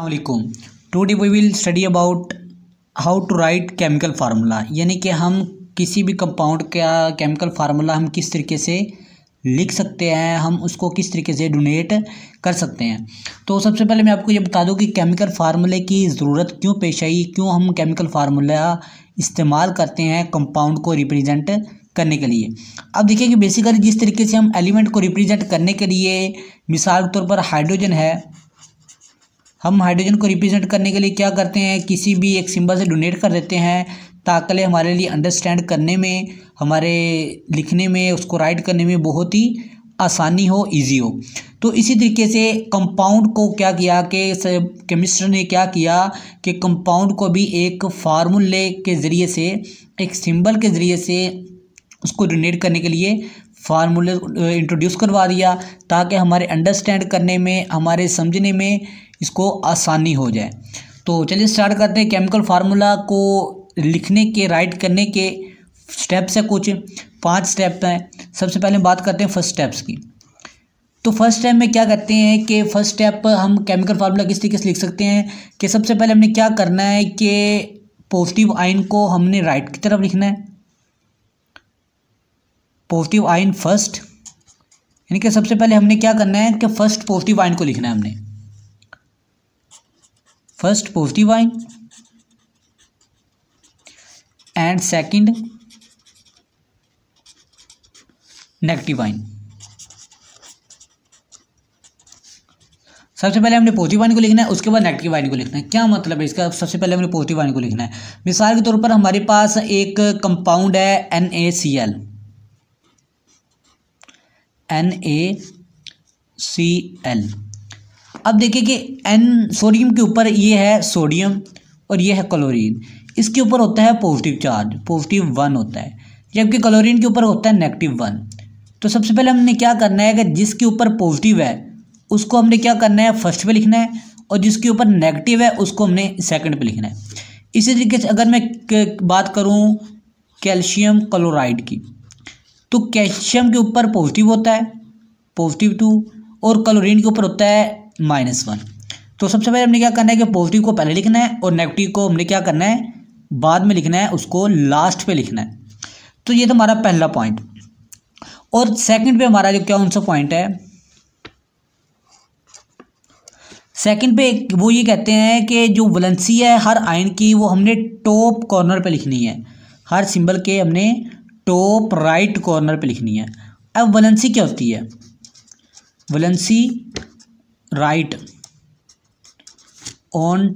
अल्लाम today we will study about how to write chemical formula यानी कि हम किसी भी कंपाउंड का केमिकल फार्मूला हम किस तरीके से लिख सकते हैं हम उसको किस तरीके से डोनेट कर सकते हैं तो सबसे पहले मैं आपको ये बता दूं कि केमिकल फार्मूले की ज़रूरत क्यों पेश आई क्यों हम केमिकल फार्मूला इस्तेमाल करते हैं कंपाउंड को रिप्रेजेंट करने के लिए अब देखिए कि बेसिकली जिस तरीके से हम एलिमेंट को रिप्रेजेंट करने के लिए मिसाल के तौर पर हाइड्रोजन है हम हाइड्रोजन को रिप्रेजेंट करने के लिए क्या करते हैं किसी भी एक सिंबल से डोनेट कर देते हैं ताकले हमारे लिए अंडरस्टैंड करने में हमारे लिखने में उसको राइट करने में बहुत ही आसानी हो इजी हो तो इसी तरीके से कंपाउंड को क्या किया कि केमिस्ट ने क्या किया कि कंपाउंड को भी एक फार्मूले के ज़रिए से एक सिंबल के ज़रिए से उसको डोनेट करने के लिए फार्मूले इंट्रोड्यूस uh, करवा दिया ताकि हमारे अंडरस्टैंड करने में हमारे समझने में इसको आसानी हो जाए तो चलिए स्टार्ट करते हैं केमिकल फार्मूला को लिखने के राइट करने के स्टेप्स है कुछ पांच स्टेप हैं सबसे पहले बात करते हैं फर्स्ट स्टेप्स की तो फर्स्ट स्टेप में क्या करते हैं कि फर्स्ट स्टेप हम केमिकल फार्मूला किस तरीके से लिख सकते हैं कि सबसे पहले हमने क्या करना है कि पॉजिटिव आयन को हमने राइट की तरफ लिखना है पॉजिटिव आयन फर्स्ट यानी कि सबसे पहले हमने क्या करना है कि फर्स्ट पॉजिटिव आयन को लिखना है हमने first positive ion and second negative ion सबसे पहले हमने पॉजिटिव आइन को लिखना है उसके बाद नेगेटिव आइन को लिखना है क्या मतलब है इसका सबसे पहले हमने पॉजिटिव आइन को लिखना है मिसाल के तौर पर हमारे पास एक कंपाउंड है N A C L N A C L अब देखिए कि एन सोडियम के ऊपर ये है सोडियम और ये है क्लोरीन इसके ऊपर होता है पॉजिटिव चार्ज पॉजिटिव वन होता है जबकि क्लोरीन के ऊपर होता है नेगेटिव वन तो सबसे पहले हमने क्या करना है कि जिसके ऊपर पॉजिटिव है उसको हमने क्या करना है फर्स्ट पे लिखना है और जिसके ऊपर नेगेटिव है उसको हमने सेकंड पे लिखना है इसी तरीके से अगर मैं बात करूँ कैल्शियम क्लोराइड की तो कैल्शियम के ऊपर पॉजिटिव होता है पॉजिटिव टू और क्लोरीन के ऊपर होता है माइनस वन तो सबसे पहले हमने क्या करना है कि पॉजिटिव को पहले लिखना है और नेगेटिव को हमने क्या करना है बाद में लिखना है उसको लास्ट पे लिखना है तो ये तो हमारा पहला पॉइंट और सेकंड पे हमारा जो क्या उनसा पॉइंट है सेकंड पे वो ये कहते हैं कि जो वलेंसी है हर आयन की वो हमने टॉप कॉर्नर पे लिखनी है हर सिंबल के हमने टॉप राइट कॉर्नर पे लिखनी है अब वलेंसी क्या होती है valency right on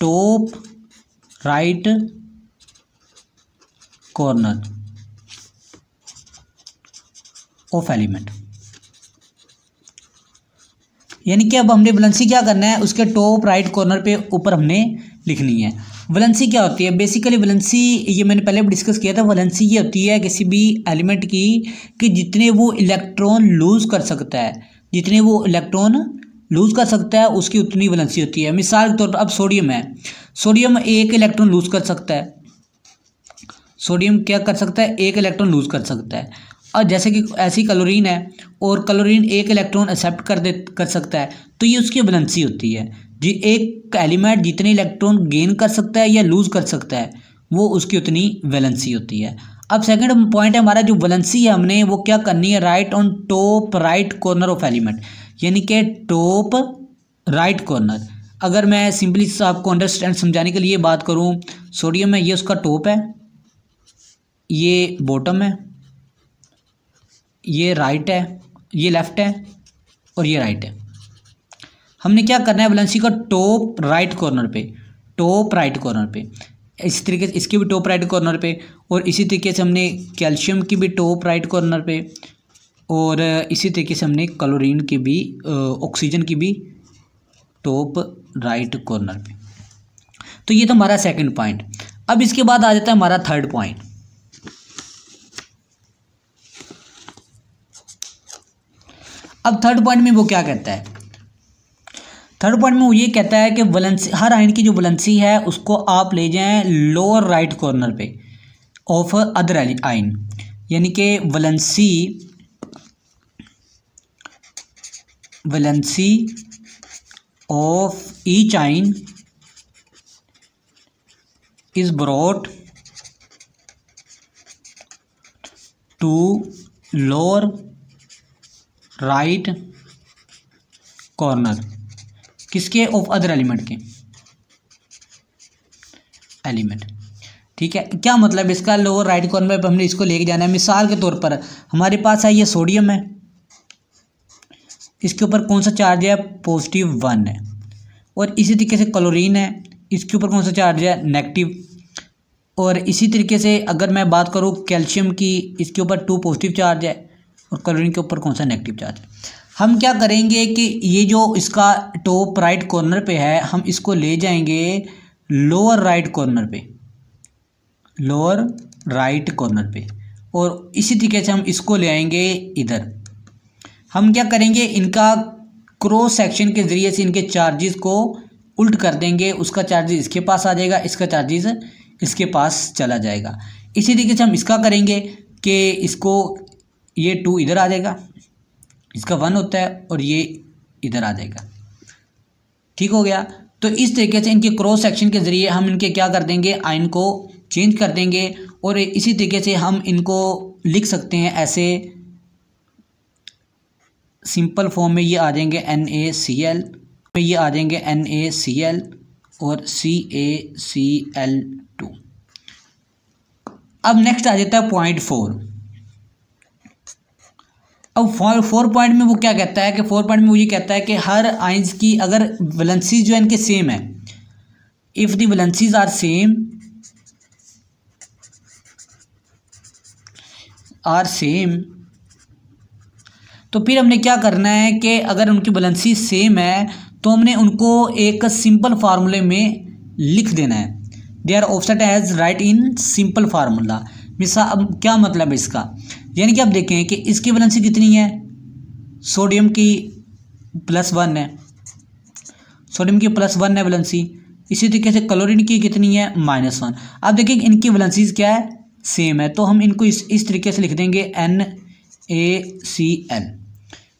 top right corner of element यानी कि अब हमने वलेंसी क्या करना है उसके टॉप राइट कॉर्नर पे ऊपर हमने लिखनी है वलेंसी क्या होती है बेसिकली वलेंसी ये मैंने पहले भी डिस्कस किया था वलेंसी ये होती है किसी भी एलिमेंट की कि जितने वो इलेक्ट्रॉन लूज़ कर सकता है जितने वो इलेक्ट्रॉन लूज़ कर सकता है उसकी उतनी वलेंसी होती है मिसाल के तौर पर अब सोडियम है सोडियम एक इलेक्ट्रॉन लूज़ कर सकता है सोडियम क्या कर सकता है एक इलेक्ट्रॉन लूज़ कर सकता है और जैसे कि ऐसी क्लोरीन है और क्लोरीन एक इलेक्ट्रॉन एक्सेप्ट कर दे कर सकता है तो ये उसकी वलेंसी होती है जी एक एलिमेंट जितने इलेक्ट्रॉन गेन कर सकता है या लूज़ कर सकता है वो उसकी उतनी वैलेंसी होती है अब सेकंड पॉइंट है हमारा जो वैलेंसी है हमने वो क्या करनी है right on top right corner of element यानी कि टॉप राइट कॉर्नर अगर मैं सिंपली आपको अंडरस्टैंड समझाने के लिए बात करूं सोडियम है ये उसका टॉप है ये बॉटम है ये राइट है ये लेफ़्ट है और ये राइट है हमने क्या करना है वलेंसी का टॉप राइट कॉर्नर पे टॉप राइट कॉर्नर पे इसी तरीके से इसके भी टॉप राइट कॉर्नर पे और इसी तरीके से हमने कैल्शियम की भी टॉप राइट कॉर्नर पे और इसी तरीके से हमने क्लोरीन के भी ऑक्सीजन की भी टॉप राइट कॉर्नर पे तो ये तो हमारा सेकंड पॉइंट अब इसके बाद आ जाता है हमारा थर्ड पॉइंट अब थर्ड पॉइंट में वो क्या कहता है थर्ड पॉइंट में वो ये कहता है कि वलेंसी हर आयन की जो वलेंसी है उसको आप ले जाएं लोअर राइट कॉर्नर पे ऑफ अदर आयन यानी कि valency valency of each ion is brought to lower right corner किसके ऑफ अदर एलिमेंट के एलिमेंट ठीक है क्या मतलब इसका लोअर राइट कॉर्नर पर हमने इसको लेके जाना है मिसाल के तौर पर हमारे पास है ये सोडियम है इसके ऊपर कौन सा चार्ज है पॉजिटिव वन है और इसी तरीके से क्लोरीन है इसके ऊपर कौन सा चार्ज है नेगेटिव और इसी तरीके से अगर मैं बात करूँ कैल्शियम की इसके ऊपर टू पॉजिटिव चार्ज है और क्लोरीन के ऊपर कौन सा नेगेटिव चार्ज है हम क्या करेंगे कि ये जो इसका टॉप राइट कॉर्नर पे है हम इसको ले जाएंगे लोअर राइट कॉर्नर पे लोअर राइट कॉर्नर पे और इसी तरीके से हम इसको ले आएंगे इधर हम क्या करेंगे इनका क्रॉस सेक्शन के ज़रिए से इनके चार्जेस को उल्ट कर देंगे उसका चार्जेस इसके पास आ जाएगा इसका चार्जेस इसके पास चला जाएगा इसी तरीके से हम इसका करेंगे कि इसको ये टू इधर आ जाएगा इसका वन होता है और ये इधर आ जाएगा ठीक हो गया तो इस तरीके से इनके क्रॉस सेक्शन के ज़रिए हम इनके क्या कर देंगे आयन को चेंज कर देंगे और इसी तरीके से हम इनको लिख सकते हैं ऐसे सिंपल फॉर्म में ये आ जाएंगे एन ए सी एल में ये आ जाएंगे एन ए सी एल और C A C L two अब नेक्स्ट आ जाता है पॉइंट फोर अब फोर फोर पॉइंट में वो क्या कहता है कि फोर पॉइंट में वो ये कहता है कि हर आइंस की अगर वलेंसीज जो है इनके सेम है if the valencies are same are same तो फिर हमने क्या करना है कि अगर उनकी बैलेंसी सेम है तो हमने उनको एक सिंपल फार्मूले में लिख देना है they are offset as write in simple formula मिसा अब क्या मतलब है इसका यानी कि आप देखें कि इसकी बैलेंसी कितनी है सोडियम की प्लस वन है सोडियम की प्लस वन है बैलेंसी इसी तरीके से क्लोरीन की कितनी है माइनस वन अब देखिए इनकी वैलेंसीज क्या है सेम है तो हम इनको इस इस तरीके से लिख देंगे एन ए सी एल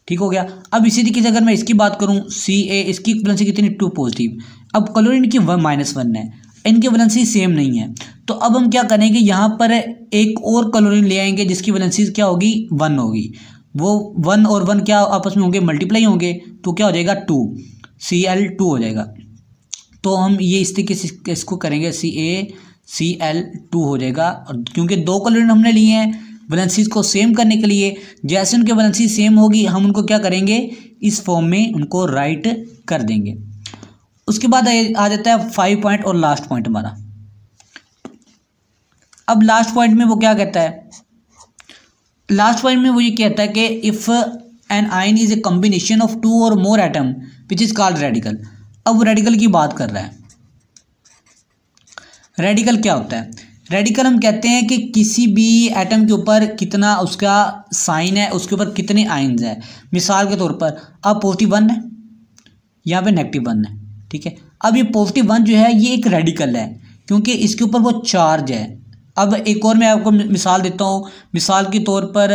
ठीक हो गया अब इसी तरीके से अगर मैं इसकी बात करूँ सी ए इसकी वैलेंसी कितनी टू पॉजिटिव अब क्लोरीन की वन माइनस वन है इनकी वैलेंसी सेम नहीं है तो अब हम क्या करेंगे यहाँ पर एक और क्लोरीन ले आएंगे जिसकी वैलेंसी क्या होगी वन होगी वो वन और वन क्या आपस में होंगे मल्टीप्लाई होंगे तो क्या हो जाएगा टू सी एल टू हो जाएगा तो हम ये इस तरीके से इसको करेंगे सी ए सी एल टू हो जाएगा और क्योंकि दो क्लोरीन हमने लिए हैं वैलेंसीज को सेम करने के लिए जैसे उनकी वैलेंसी सेम होगी हम उनको क्या करेंगे इस फॉर्म में उनको राइट कर देंगे उसके बाद आ जाता है फाइव पॉइंट और लास्ट पॉइंट हमारा अब लास्ट पॉइंट में वो क्या कहता है लास्ट पॉइंट में वो ये कहता है कि if an ion is a combination of two or more atom which is called radical अब रेडिकल की बात कर रहा है रेडिकल क्या होता है रेडिकल हम कहते हैं कि किसी भी एटम के ऊपर कितना उसका साइन है उसके ऊपर कितने आइन्स हैं मिसाल के तौर पर अब पॉजिटिव वन है यहाँ पे नेगेटिव वन है ठीक है अब ये पॉजिटिव वन जो है ये एक रेडिकल है क्योंकि इसके ऊपर वो चार्ज है अब एक और मैं आपको मिसाल देता हूँ मिसाल के तौर पर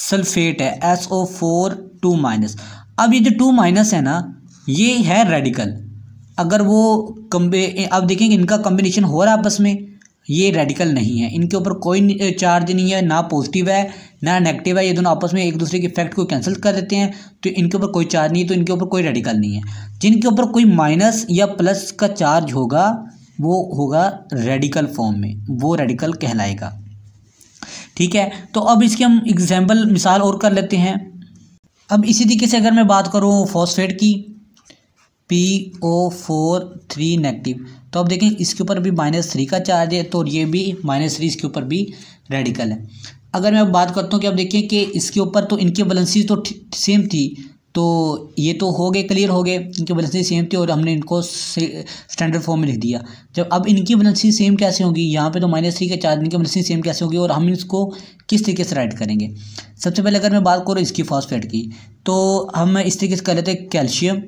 सल्फेट है S O four two minus अब ये जो टू माइनस है ना ये है रेडिकल अगर वो कम्बे अब देखेंगे इनका कम्बिनेशन हो रहा है आपस में ये रेडिकल नहीं है इनके ऊपर कोई चार्ज नहीं है ना पॉजिटिव है ना नेगेटिव है ये दोनों आपस में एक दूसरे के इफेक्ट को कैंसिल कर देते हैं तो इनके ऊपर कोई चार्ज नहीं है तो इनके ऊपर कोई रेडिकल नहीं है जिनके ऊपर कोई माइनस या प्लस का चार्ज होगा वो होगा रेडिकल फॉर्म में वो रेडिकल कहलाएगा ठीक है तो अब इसके हम एग्जाम्पल मिसाल और कर लेते हैं अब इसी तरीके से अगर मैं बात करूँ फॉस्फेट की P O four three negative तो अब देखें इसके ऊपर भी माइनस थ्री का चार्ज है तो ये भी माइनस थ्री इसके ऊपर भी रेडिकल है अगर मैं अब बात करता हूँ कि अब देखें कि इसके ऊपर तो इनकी बैलेंसी तो सेम थी तो ये तो हो गए क्लियर हो गए इनकी बैलेंसी सेम थी और हमने इनको स्टैंडर्ड फॉर्म में लिख दिया जब अब इनकी बैलेंसी सेम कैसे होगी यहाँ पे तो माइनस थ्री का चार्ज इनकी बैलेंसी सेम कैसे होगी और हम इसको किस तरीके से राइट करेंगे सबसे पहले अगर मैं बात करूँ इसकी फॉस्फेट की तो हम इस तरीके से कर लेते हैं कैल्शियम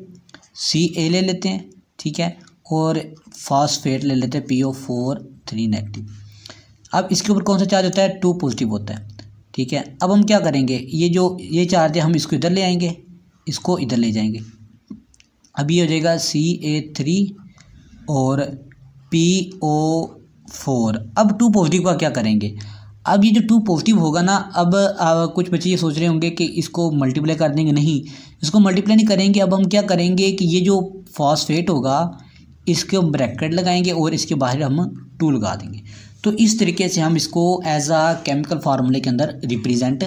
सी ए ले लेते हैं ठीक है और फास्फेट ले लेते हैं P O four three negative अब इसके ऊपर कौन सा चार्ज होता है टू पॉजिटिव होता है ठीक है अब हम क्या करेंगे ये जो ये चार्ज है हम इसको इधर ले आएंगे इसको इधर ले जाएंगे अब ये हो जाएगा सी ए थ्री और पी ओ फोर अब टू पॉजिटिव का क्या करेंगे अब ये जो टू पॉजिटिव होगा ना अब आ, कुछ बच्चे ये सोच रहे होंगे कि इसको मल्टीप्लाई कर देंगे नहीं इसको मल्टीप्लाई नहीं करेंगे अब हम क्या करेंगे कि ये जो फॉस्फेट होगा इसके ब्रैकेट लगाएंगे और इसके बाहर हम टू लगा देंगे तो इस तरीके से हम इसको एज आ केमिकल फार्मूले के अंदर रिप्रेजेंट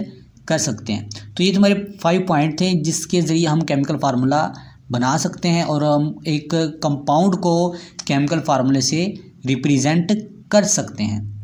कर सकते हैं तो ये तुम्हारे फाइव पॉइंट थे जिसके ज़रिए हम केमिकल फार्मूला बना सकते हैं और हम एक कंपाउंड को केमिकल फार्मूले से रिप्रेजेंट कर सकते हैं